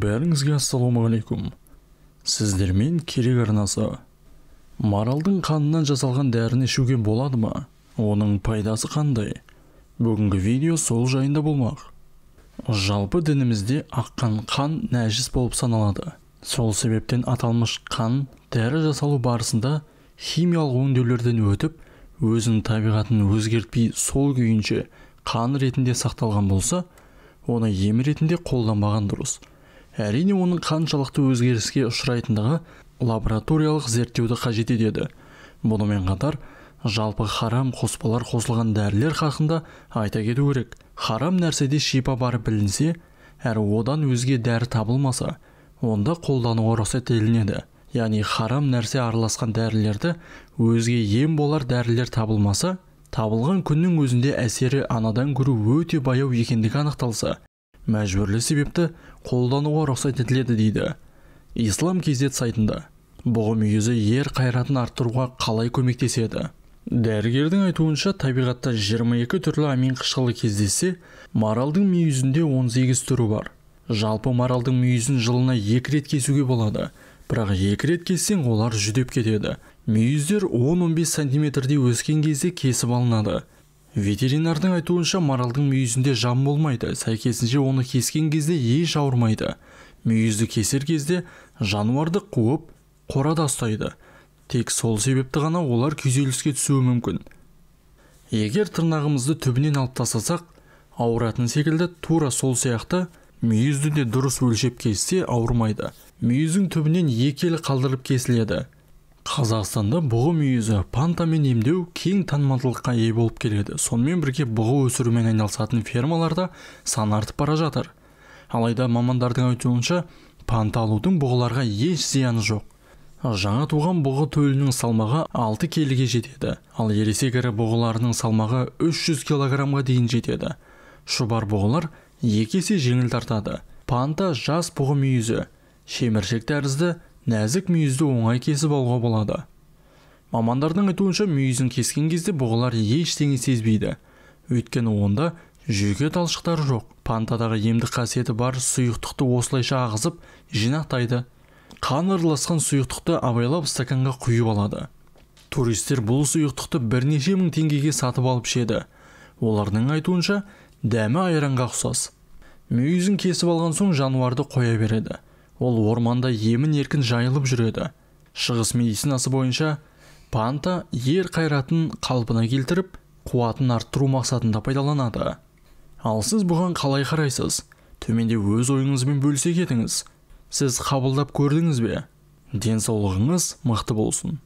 бәріңізге ассалаумағалейкум сіздермен керек арнасы маралдың қанынан жасалған дәріні ішуге болады ма оның пайдасы қандай бүгінгі видео сол жайында болмақ жалпы дінімізде аққан қан нәжіс болып саналады сол себептен аталмыш қан дәрі жасалу барысында химиялық өңдеулерден өтіп өзінің табиғатын өзгертпей сол күйінше қан ретінде сақталған болса оны ем ретінде қолданбаған дұрыс әрине оның қаншалықты өзгеріске ұшырайтындығы лабораториялық зерттеуді қажет етеді бұнымен қатар жалпы харам қоспалар қосылған дәрілер хақында айта кету керек харам нәрседе шипа бары білінсе әрі одан өзге дәрі табылмаса онда қолдануға рұқсат етілінеді яғни харам нәрсе араласқан дәрілерді өзге ем болар дәрілер табылмаса табылған күннің өзінде әсері анадан көрі өте баяу екендігі анықталса мәжбүрлі себепті қолдануға рұқсат етіледі дейді ислам kz сайтында бұғы мүйізі ер қайратын арттыруға қалай көмектеседі дәрігердің айтуынша табиғатта 22 түрлі амин қышқылы кездессе маралдың мүйізінде 18 түрі бар жалпы маралдың мүйізін жылына екі рет кесуге болады бірақ екі рет кессең олар жүдеп кетеді мүйіздер 10-15 сантиметрдей өскен кезде кесіп алынады ветеринардың айтуынша маралдың мүйізінде жан болмайды сәйкесінше оны кескен кезде еш ауырмайды мүйізді кесер кезде жануарды қуып қорада ұстайды тек сол себепті ғана олар күйзеліске түсуі мүмкін егер тырнағымызды түбінен алып тастасақ ауыратын секілді тура сол сияқты мүйізді де дұрыс өлшеп кесте ауырмайды мүйіздің түбінен екі қалдырып кесіледі Қазақстанда бұғы мүйізі пантамен емдеу кең танымалдылыққа ие болып келеді. Сонымен бірге бұғы өсірумен айналысатын фермаларда сан артып бара жатыр. Алайда мамандардың айтуынша панта алудың бұғыларға еш зияны жоқ. Жаңа туған бұғы төлінің салмағы 6 келіге жетеді, ал ересек ірі бұғыларының салмағы 300 килограммға дейін жетеді. Шұбар бұғылар екі есе жеңіл тартады. Панта жас бұғы мүйізі, шеміршек тәрізді нәзік мүйізді оңай кесіп алуға болады мамандардың айтуынша мүйізін кескен кезде бұғылар ештеңе сезбейді өйткені онда жүйке талшықтары жоқ пантадағы емдік қасиеті бар сұйықтықты осылайша ағызып жинақтайды қан араласқан сұйықтықты абайлап стаканға құйып алады туристер бұл сұйықтықты бірнеше мың теңгеге сатып алып ішеді олардың айтуынша дәмі айранға ұқсас мүйізін кесіп алған соң жануарды қоя береді ол орманда емін-еркін жайылып жүреді шығыс медицинасы бойынша панта ер қайратын қалпына келтіріп қуатын арттыру мақсатында пайдаланады ал сіз бұған қалай қарайсыз төменде өз ойыңызбен бөлісе кетіңіз сіз қабылдап көрдіңіз бе денсаулығыңыз мықты болсын